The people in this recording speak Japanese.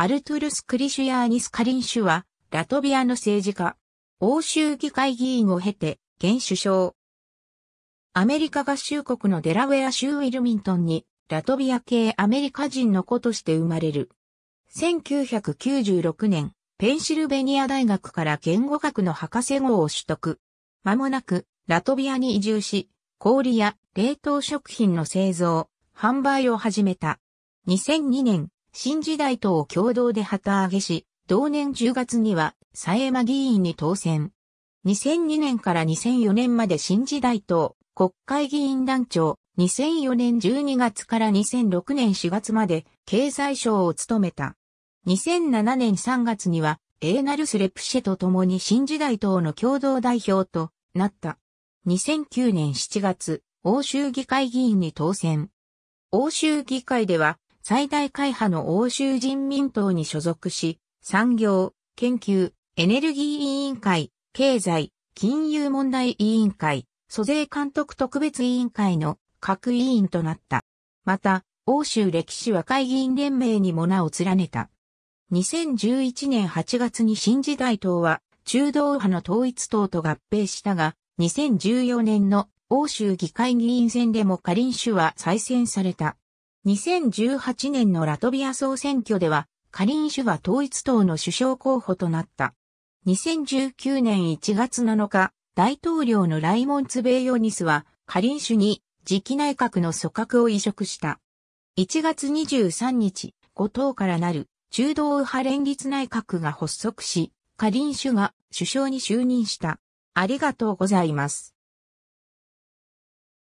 アルトゥルス・クリシュヤーニス・カリンシュは、ラトビアの政治家。欧州議会議員を経て、現首相。アメリカ合衆国のデラウェア州ウィルミントンに、ラトビア系アメリカ人の子として生まれる。1996年、ペンシルベニア大学から言語学の博士号を取得。間もなく、ラトビアに移住し、氷や冷凍食品の製造、販売を始めた。2002年、新時代党を共同で旗揚げし、同年10月には、佐山議員に当選。2002年から2004年まで新時代党、国会議員団長、2004年12月から2006年4月まで経済省を務めた。2007年3月には、エーナルス・レプシェと共に新時代党の共同代表となった。2009年7月、欧州議会議員に当選。欧州議会では、最大会派の欧州人民党に所属し、産業、研究、エネルギー委員会、経済、金融問題委員会、租税監督特別委員会の各委員となった。また、欧州歴史和会議員連盟にも名を連ねた。2011年8月に新時代党は中道派の統一党と合併したが、2014年の欧州議会議員選でもカリン氏は再選された。2018年のラトビア総選挙では、カリンシュは統一党の首相候補となった。2019年1月7日、大統領のライモンツ・ベイヨニスは、カリンシュに次期内閣の組閣を移植した。1月23日、5党からなる中道右派連立内閣が発足し、カリンシュが首相に就任した。ありがとうございます。